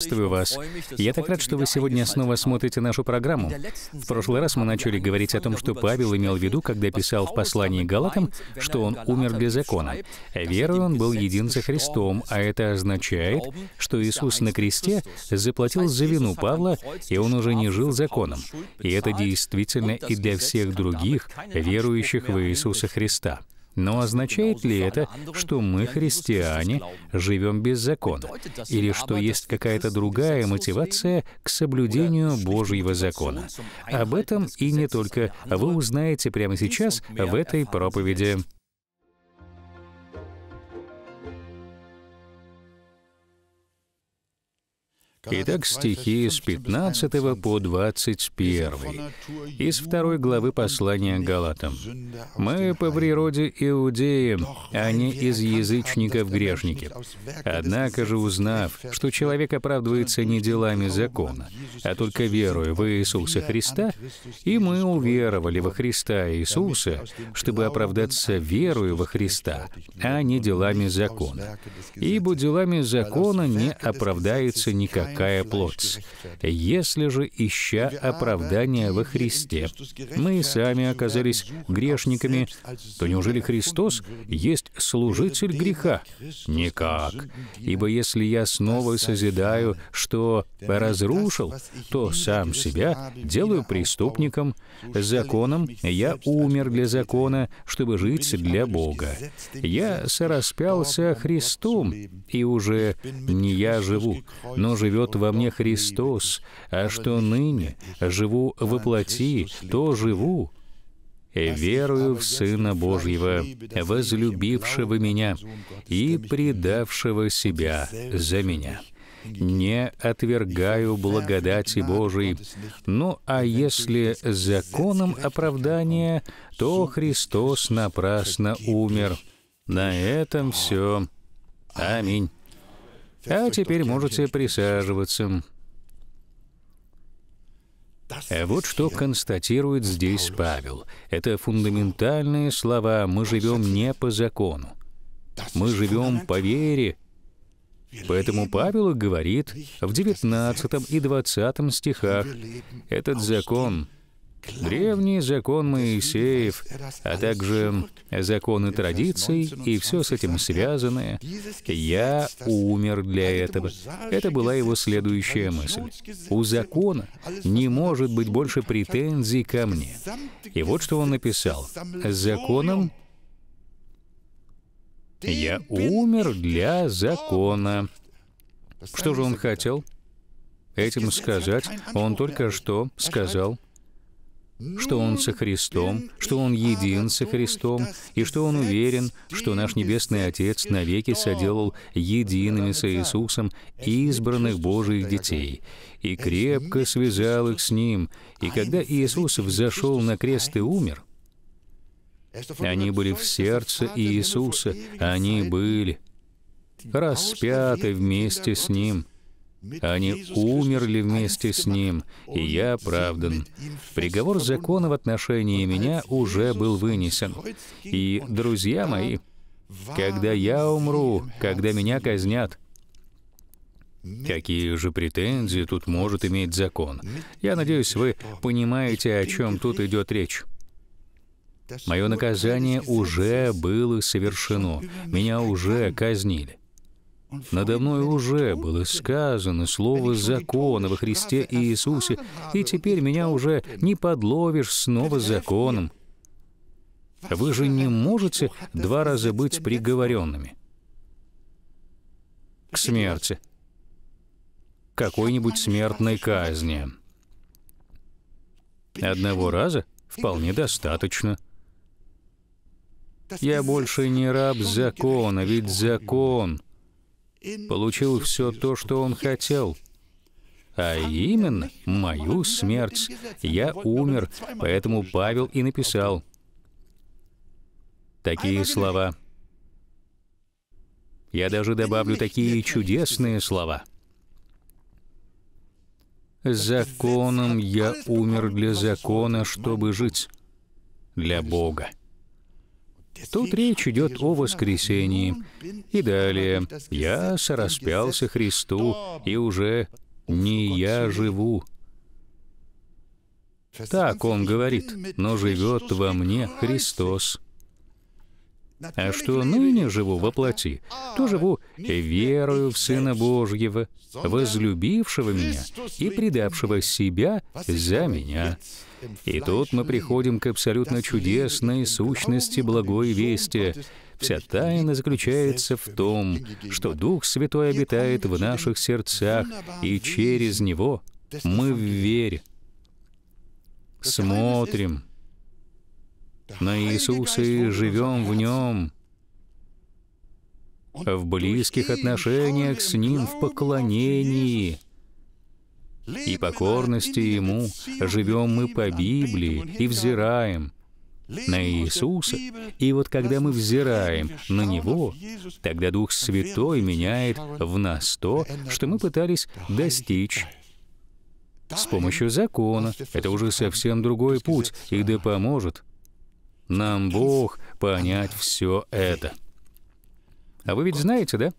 Приветствую вас. Я так рад, что вы сегодня снова смотрите нашу программу. В прошлый раз мы начали говорить о том, что Павел имел в виду, когда писал в послании Галатам, что он умер для закона. Верой он был един со Христом, а это означает, что Иисус на кресте заплатил за вину Павла, и он уже не жил законом. И это действительно и для всех других, верующих в Иисуса Христа. Но означает ли это, что мы, христиане, живем без закона? Или что есть какая-то другая мотивация к соблюдению Божьего закона? Об этом и не только вы узнаете прямо сейчас в этой проповеди. Итак, стихи с 15 по 21, из второй главы послания Галатам. «Мы по природе иудеи, а не из язычников грешники. Однако же, узнав, что человек оправдывается не делами закона, а только верою в Иисуса Христа, и мы уверовали во Христа Иисуса, чтобы оправдаться верою во Христа, а не делами закона. Ибо делами закона не оправдается никак отсекая плоть. Если же, ища оправдания во Христе, мы сами оказались а грешниками, то неужели Христос есть служитель греха? Никак. Ибо если я снова созидаю, что разрушил, то сам себя делаю преступником. Законом я умер для закона, чтобы жить для Бога. Я сораспялся Христом, и уже не я живу, но живет живет во мне Христос, а что ныне живу во плоти, то живу верую в Сына Божьего, возлюбившего меня и предавшего себя за меня. Не отвергаю благодати Божией. Ну а если законом оправдания, то Христос напрасно умер. На этом все. Аминь. А теперь можете присаживаться. А вот что констатирует здесь Павел. Это фундаментальные слова. Мы живем не по закону. Мы живем по вере. Поэтому Павел говорит в 19 и 20 стихах, этот закон Древний закон Моисеев, а также законы традиций и все с этим связанное, «Я умер для этого». Это была его следующая мысль. «У закона не может быть больше претензий ко мне». И вот что он написал. «Законом я умер для закона». Что же он хотел? Этим сказать он только что сказал – что Он со Христом, что Он един со Христом, и что Он уверен, что наш Небесный Отец навеки соделал едиными с Иисусом избранных Божьих детей, и крепко связал их с Ним. И когда Иисус взошел на крест и умер, они были в сердце Иисуса, они были распяты вместе с Ним — они умерли вместе с Ним, и я оправдан. Приговор закона в отношении меня уже был вынесен. И, друзья мои, когда я умру, когда меня казнят, Какие же претензии тут может иметь закон? Я надеюсь, вы понимаете, о чем тут идет речь. Мое наказание уже было совершено. Меня уже казнили. Надо мной уже было сказано слово закона во Христе Иисусе, и теперь меня уже не подловишь снова законом. Вы же не можете два раза быть приговоренными к смерти, какой-нибудь смертной казни. Одного раза вполне достаточно. Я больше не раб закона, ведь закон — получил все то, что он хотел. А именно, мою смерть. Я умер, поэтому Павел и написал такие слова. Я даже добавлю такие чудесные слова. «Законом я умер для закона, чтобы жить для Бога». Тут речь идет о воскресении. И далее. «Я сораспялся Христу, и уже не я живу». Так он говорит, но живет во мне Христос. А что ныне живу во плоти, то живу верою в Сына Божьего, возлюбившего меня и предавшего себя за меня. И тут мы приходим к абсолютно чудесной сущности благой вести. Вся тайна заключается в том, что Дух Святой обитает в наших сердцах, и через Него мы в вере смотрим на Иисуса и живем в Нем, в близких отношениях с Ним, в поклонении — и покорности Ему живем мы по Библии и взираем на Иисуса. И вот когда мы взираем на Него, тогда Дух Святой меняет в нас то, что мы пытались достичь с помощью закона. Это уже совсем другой путь, и да поможет нам Бог понять все это. А вы ведь знаете, да?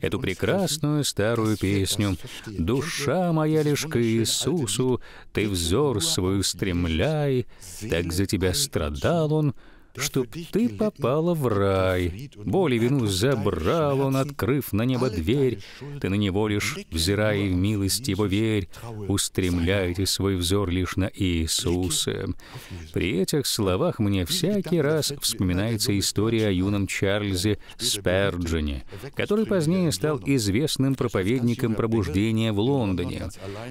эту прекрасную старую песню «Душа моя лишь к Иисусу, ты взор свой стремляй, так за тебя страдал он, чтоб ты попала в рай. Боли вину забрал он, открыв на небо дверь. Ты на него лишь, взирай в милость его верь, устремляйте свой взор лишь на Иисуса. При этих словах мне всякий раз вспоминается история о юном Чарльзе Сперджине, который позднее стал известным проповедником пробуждения в Лондоне.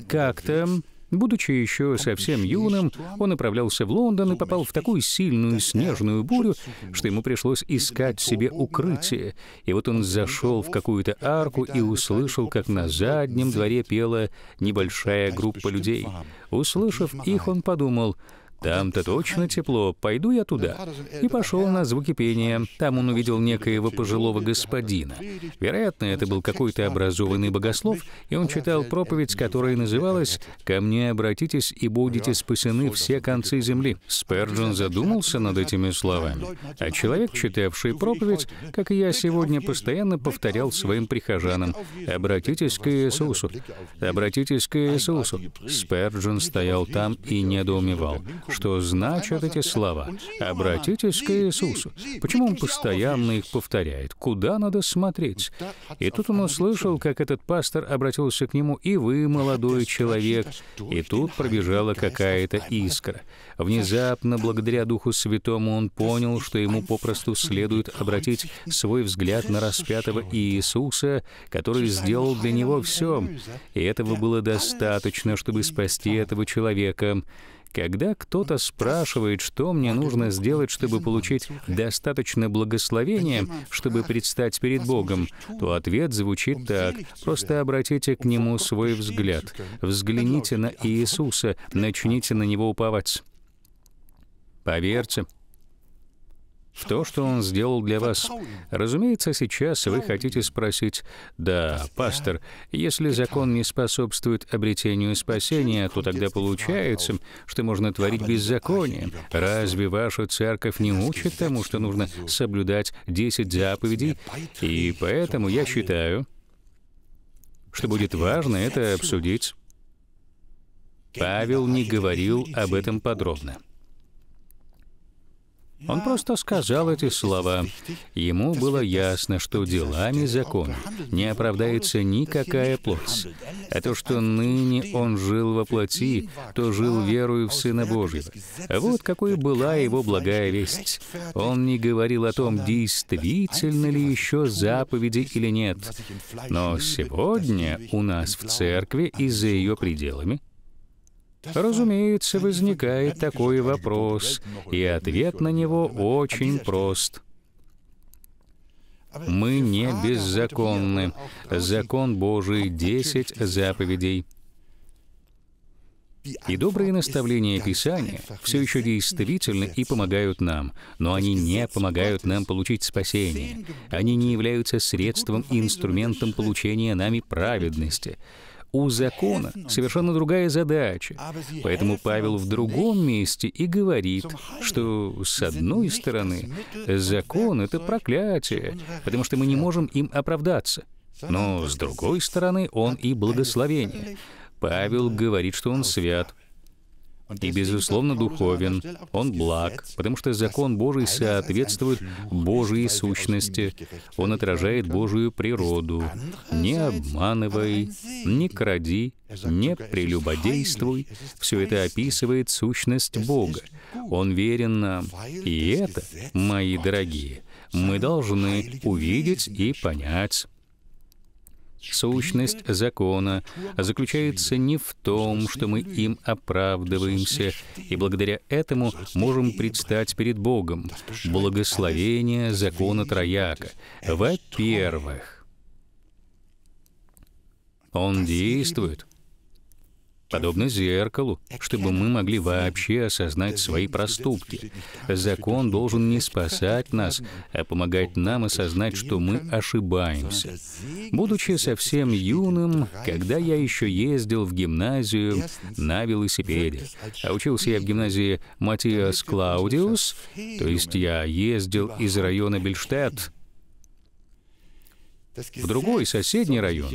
Как-то Будучи еще совсем юным, он направлялся в Лондон и попал в такую сильную снежную бурю, что ему пришлось искать себе укрытие. И вот он зашел в какую-то арку и услышал, как на заднем дворе пела небольшая группа людей. Услышав их, он подумал — там-то точно тепло, пойду я туда. И пошел на звуки пения. Там он увидел некоего пожилого господина. Вероятно, это был какой-то образованный богослов, и он читал проповедь, которая называлась «Ко мне обратитесь и будете спасены все концы земли». Сперджин задумался над этими словами. А человек, читавший проповедь, как и я сегодня, постоянно повторял своим прихожанам «Обратитесь к Иисусу! Обратитесь к Иисусу!» Сперджин стоял там и недоумевал что значат эти слова. Обратитесь к Иисусу. Почему он постоянно их повторяет? Куда надо смотреть? И тут он услышал, как этот пастор обратился к нему, «И вы, молодой человек». И тут пробежала какая-то искра. Внезапно, благодаря Духу Святому, он понял, что ему попросту следует обратить свой взгляд на распятого Иисуса, который сделал для него все. И этого было достаточно, чтобы спасти этого человека. Когда кто-то спрашивает, что мне нужно сделать, чтобы получить достаточно благословения, чтобы предстать перед Богом, то ответ звучит так. Просто обратите к Нему свой взгляд. Взгляните на Иисуса, начните на Него уповать. Поверьте, в то, что Он сделал для вас. Разумеется, сейчас вы хотите спросить, «Да, пастор, если закон не способствует обретению спасения, то тогда получается, что можно творить беззаконие. Разве ваша церковь не учит тому, что нужно соблюдать 10 заповедей? И поэтому я считаю, что будет важно это обсудить». Павел не говорил об этом подробно. Он просто сказал эти слова. Ему было ясно, что делами закона не оправдается никакая плоть. А то, что ныне он жил во плоти, то жил верою в Сына Божьего. Вот какой была его благая весть. Он не говорил о том, действительно ли еще заповеди или нет. Но сегодня у нас в церкви и за ее пределами Разумеется, возникает такой вопрос, и ответ на него очень прост. Мы не беззаконны. Закон Божий — десять заповедей. И добрые наставления Писания все еще действительны и помогают нам, но они не помогают нам получить спасение. Они не являются средством и инструментом получения нами праведности. У закона совершенно другая задача. Поэтому Павел в другом месте и говорит, что, с одной стороны, закон — это проклятие, потому что мы не можем им оправдаться. Но, с другой стороны, он и благословение. Павел говорит, что он свят, и, безусловно, духовен, он благ, потому что закон Божий соответствует Божьей сущности, он отражает Божию природу. Не обманывай, не кради, не прелюбодействуй. Все это описывает сущность Бога. Он верен нам. И это, мои дорогие, мы должны увидеть и понять. Сущность закона заключается не в том, что мы им оправдываемся, и благодаря этому можем предстать перед Богом. Благословение закона Трояка. Во-первых, он действует подобно зеркалу, чтобы мы могли вообще осознать свои проступки. Закон должен не спасать нас, а помогать нам осознать, что мы ошибаемся. Будучи совсем юным, когда я еще ездил в гимназию на велосипеде, а учился я в гимназии Матиас Клаудиус, то есть я ездил из района Бельштадт, в другой, соседний район,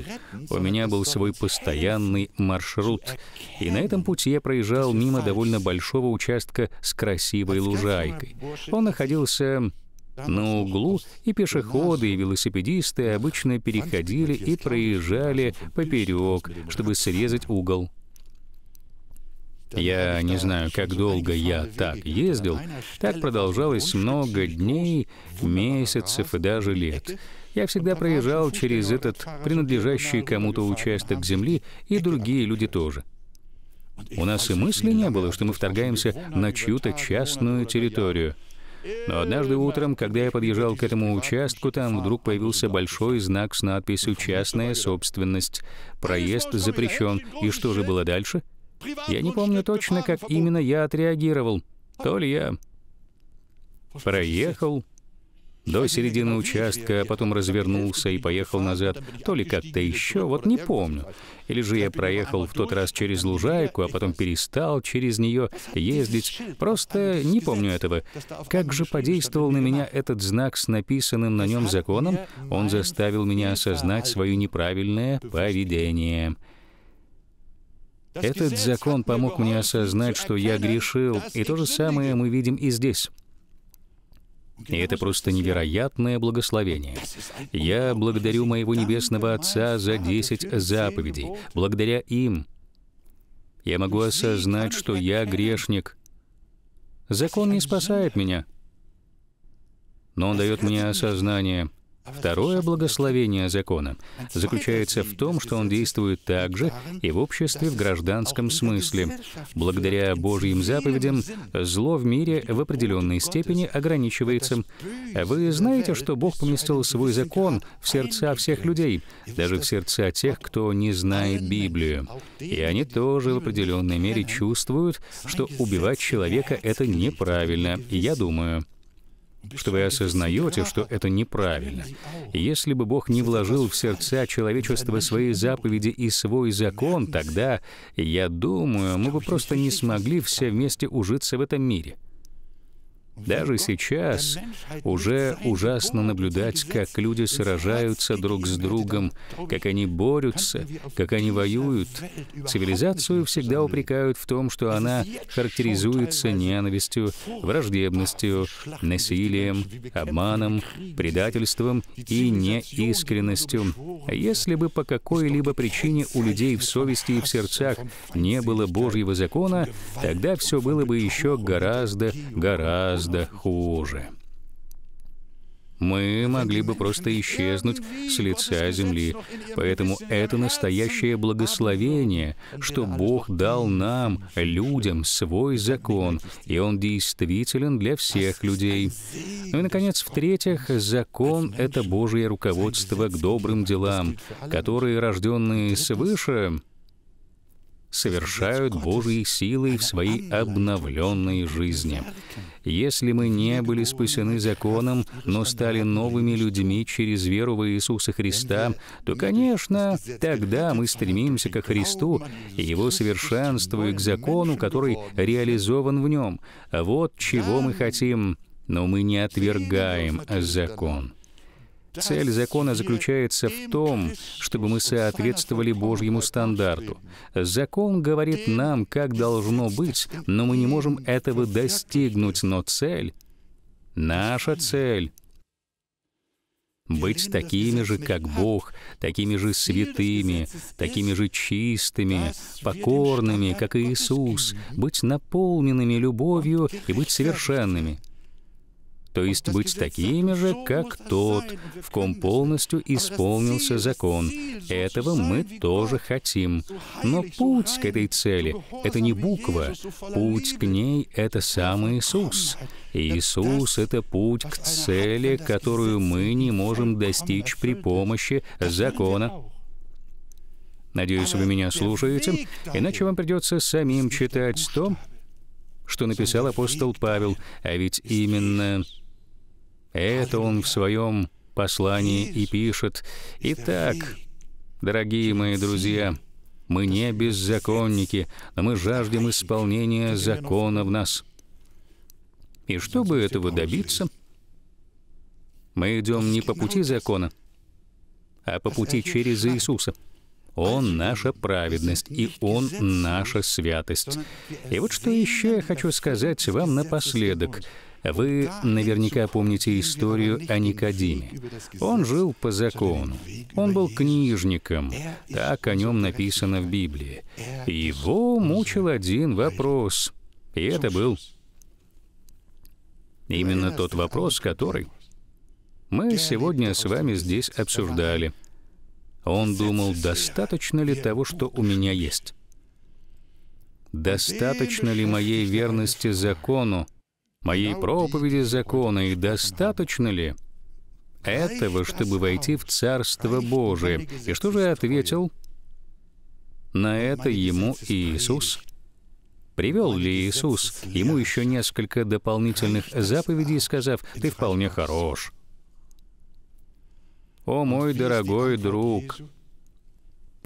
у меня был свой постоянный маршрут, и на этом пути я проезжал мимо довольно большого участка с красивой лужайкой. Он находился на углу, и пешеходы, и велосипедисты обычно переходили и проезжали поперек, чтобы срезать угол. Я не знаю, как долго я так ездил. Так продолжалось много дней, месяцев и даже лет. Я всегда проезжал через этот принадлежащий кому-то участок земли, и другие люди тоже. У нас и мысли не было, что мы вторгаемся на чью-то частную территорию. Но однажды утром, когда я подъезжал к этому участку, там вдруг появился большой знак с надписью «Частная собственность». Проезд запрещен. И что же было дальше? — я не помню точно, как именно я отреагировал. То ли я проехал до середины участка, а потом развернулся и поехал назад, то ли как-то еще, вот не помню. Или же я проехал в тот раз через лужайку, а потом перестал через нее ездить. Просто не помню этого. Как же подействовал на меня этот знак с написанным на нем законом? Он заставил меня осознать свое неправильное поведение. Этот закон помог мне осознать, что я грешил, и то же самое мы видим и здесь. И это просто невероятное благословение. Я благодарю моего Небесного Отца за 10 заповедей. Благодаря им я могу осознать, что я грешник. Закон не спасает меня, но он дает мне осознание — Второе благословение закона заключается в том, что он действует также и в обществе в гражданском смысле. Благодаря Божьим заповедям зло в мире в определенной степени ограничивается. Вы знаете, что Бог поместил свой закон в сердца всех людей, даже в сердца тех, кто не знает Библию. И они тоже в определенной мере чувствуют, что убивать человека — это неправильно, я думаю что вы осознаете, что это неправильно. Если бы Бог не вложил в сердца человечества свои заповеди и свой закон, тогда, я думаю, мы бы просто не смогли все вместе ужиться в этом мире. Даже сейчас уже ужасно наблюдать, как люди сражаются друг с другом, как они борются, а как они воюют. А Цивилизацию всегда упрекают в том, что она характеризуется ненавистью, враждебностью, насилием, обманом, предательством и неискренностью. Если бы по какой-либо причине у людей в совести и в сердцах не было Божьего закона, тогда все было бы еще гораздо, гораздо гораздо хуже. Мы могли бы просто исчезнуть с лица земли, поэтому это настоящее благословение, что Бог дал нам, людям, свой закон, и он действителен для всех людей. Ну и, наконец, в-третьих, закон — это Божье руководство к добрым делам, которые, рожденные свыше, совершают Божьи силы в своей обновленной жизни. Если мы не были спасены законом, но стали новыми людьми через веру в Иисуса Христа, то, конечно, тогда мы стремимся ко Христу и Его совершенству и к закону, который реализован в Нем. Вот чего мы хотим, но мы не отвергаем закон. Цель закона заключается в том, чтобы мы соответствовали Божьему стандарту. Закон говорит нам, как должно быть, но мы не можем этого достигнуть, но цель, наша цель, быть такими же, как Бог, такими же святыми, такими же чистыми, покорными, как Иисус, быть наполненными любовью и быть совершенными то есть быть такими же, как тот, в ком полностью исполнился закон. Этого мы тоже хотим. Но путь к этой цели — это не буква. Путь к ней — это сам Иисус. Иисус — это путь к цели, которую мы не можем достичь при помощи закона. Надеюсь, вы меня слушаете, иначе вам придется самим читать то, что написал апостол Павел, а ведь именно это он в своем послании и пишет. Итак, дорогие мои друзья, мы не беззаконники, но мы жаждем исполнения закона в нас. И чтобы этого добиться, мы идем не по пути закона, а по пути через Иисуса. Он — наша праведность, и Он — наша святость. И вот что еще я хочу сказать вам напоследок — вы наверняка помните историю о Никодиме. Он жил по закону. Он был книжником. Так о нем написано в Библии. Его мучил один вопрос. И это был именно тот вопрос, который мы сегодня с вами здесь обсуждали. Он думал, достаточно ли того, что у меня есть? Достаточно ли моей верности закону, моей проповеди закона, и достаточно ли этого, чтобы войти в Царство Божие? И что же ответил на это ему Иисус? Привел ли Иисус ему еще несколько дополнительных заповедей, сказав, «Ты вполне хорош». «О мой дорогой друг,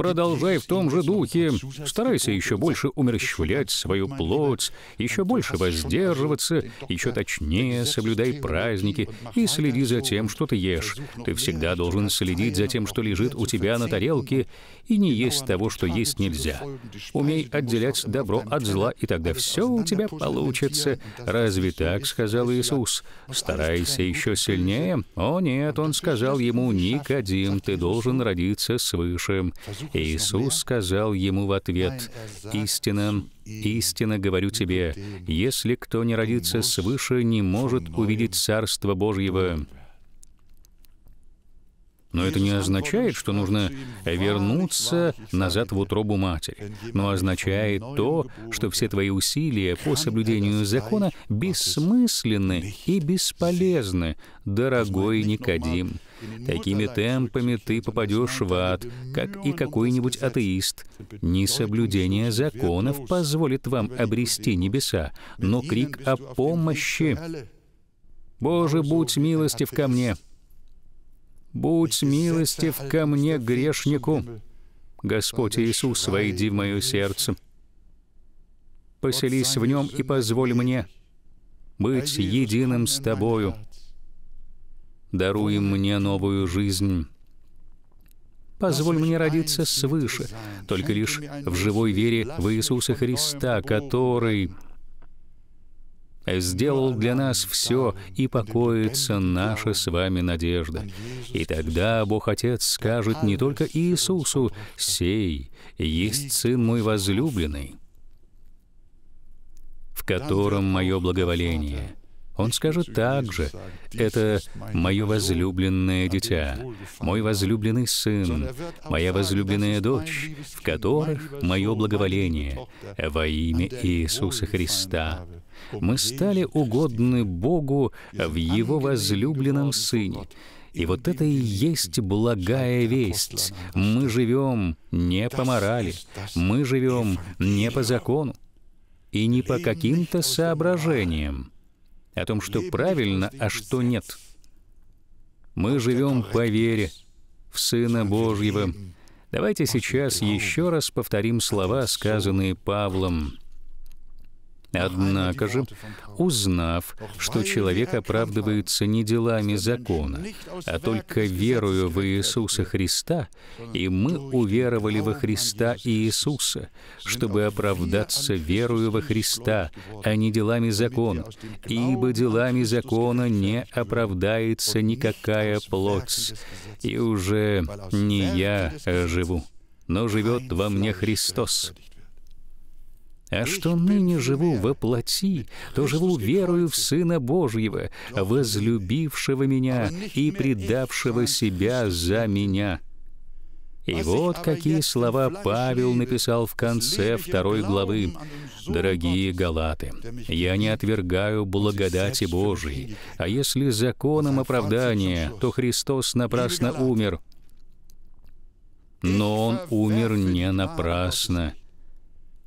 Продолжай в том же духе. Старайся еще больше умерщвлять свою плоть, еще больше воздерживаться, еще точнее соблюдай праздники и следи за тем, что ты ешь. Ты всегда должен следить за тем, что лежит у тебя на тарелке, и не есть того, что есть нельзя. Умей отделять добро от зла, и тогда все у тебя получится. Разве так сказал Иисус? Старайся еще сильнее. О нет, он сказал ему, Никодим, ты должен родиться свыше. Иисус сказал ему в ответ, истина истина говорю тебе, если кто не родится свыше, не может увидеть Царство Божьего». Но это не означает, что нужно вернуться назад в утробу матери, но означает то, что все твои усилия по соблюдению закона бессмысленны и бесполезны, дорогой Никодим. Такими темпами ты попадешь в ад, как и какой-нибудь атеист. Несоблюдение законов позволит вам обрести небеса, но крик о помощи «Боже, будь милостив ко мне!» Будь милостив ко мне, грешнику. Господь Иисус, войди в мое сердце. Поселись в нем и позволь мне быть единым с Тобою. Даруй мне новую жизнь. Позволь мне родиться свыше, только лишь в живой вере в Иисуса Христа, который сделал для нас все, и покоится наша с вами надежда. И тогда Бог Отец скажет не только Иисусу, «Сей, есть Сын мой возлюбленный, в котором мое благоволение». Он скажет также, «Это мое возлюбленное дитя, мой возлюбленный сын, моя возлюбленная дочь, в которых мое благоволение во имя Иисуса Христа» мы стали угодны Богу в Его возлюбленном Сыне. И вот это и есть благая весть. Мы живем не по морали, мы живем не по закону и не по каким-то соображениям о том, что правильно, а что нет. Мы живем по вере в Сына Божьего. Давайте сейчас еще раз повторим слова, сказанные Павлом. Однако же, узнав, что человек оправдывается не делами закона, а только верою в Иисуса Христа, и мы уверовали во Христа Иисуса, чтобы оправдаться верою во Христа, а не делами закона, ибо делами закона не оправдается никакая плоть, и уже не я живу, но живет во мне Христос. А что ныне живу во плоти, то живу верою в Сына Божьего, возлюбившего меня и предавшего себя за меня». И вот какие слова Павел написал в конце второй главы. «Дорогие галаты, я не отвергаю благодати Божией, а если законом оправдания, то Христос напрасно умер». Но Он умер не а напрасно.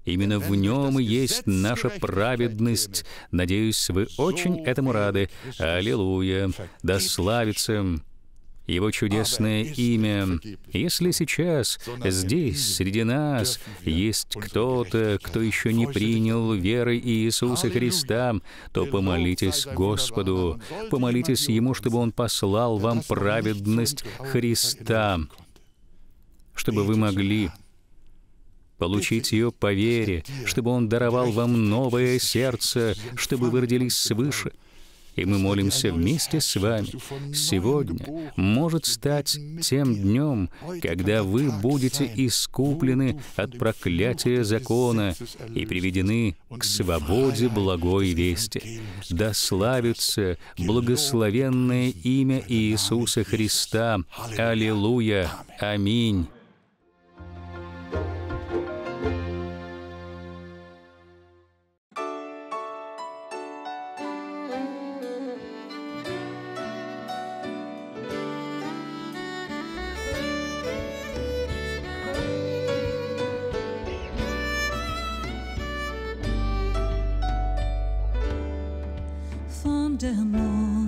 Именно в нем и есть наша праведность. Надеюсь, вы очень этому рады. Аллилуйя! Да славится его чудесное имя. Если сейчас здесь, среди нас, есть кто-то, кто еще не принял веры Иисуса Христа, то помолитесь Господу, помолитесь Ему, чтобы Он послал вам праведность Христа, чтобы вы могли получить ее по вере, чтобы Он даровал вам новое сердце, чтобы вы родились свыше. И мы молимся вместе с вами. Сегодня может стать тем днем, когда вы будете искуплены от проклятия закона и приведены к свободе благой вести. Да славится благословенное имя Иисуса Христа. Аллилуйя! Аминь! der Morgen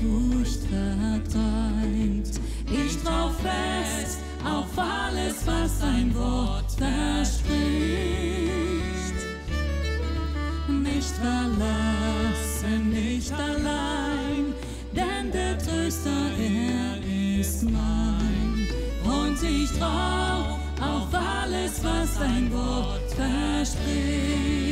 Furcht verdrängt. Ich trau fest auf alles, was ein Wort verspricht. Nicht verlassen, nicht allein, denn der Tröster, er ist mein. Und ich trau auf alles, was ein Wort verspricht.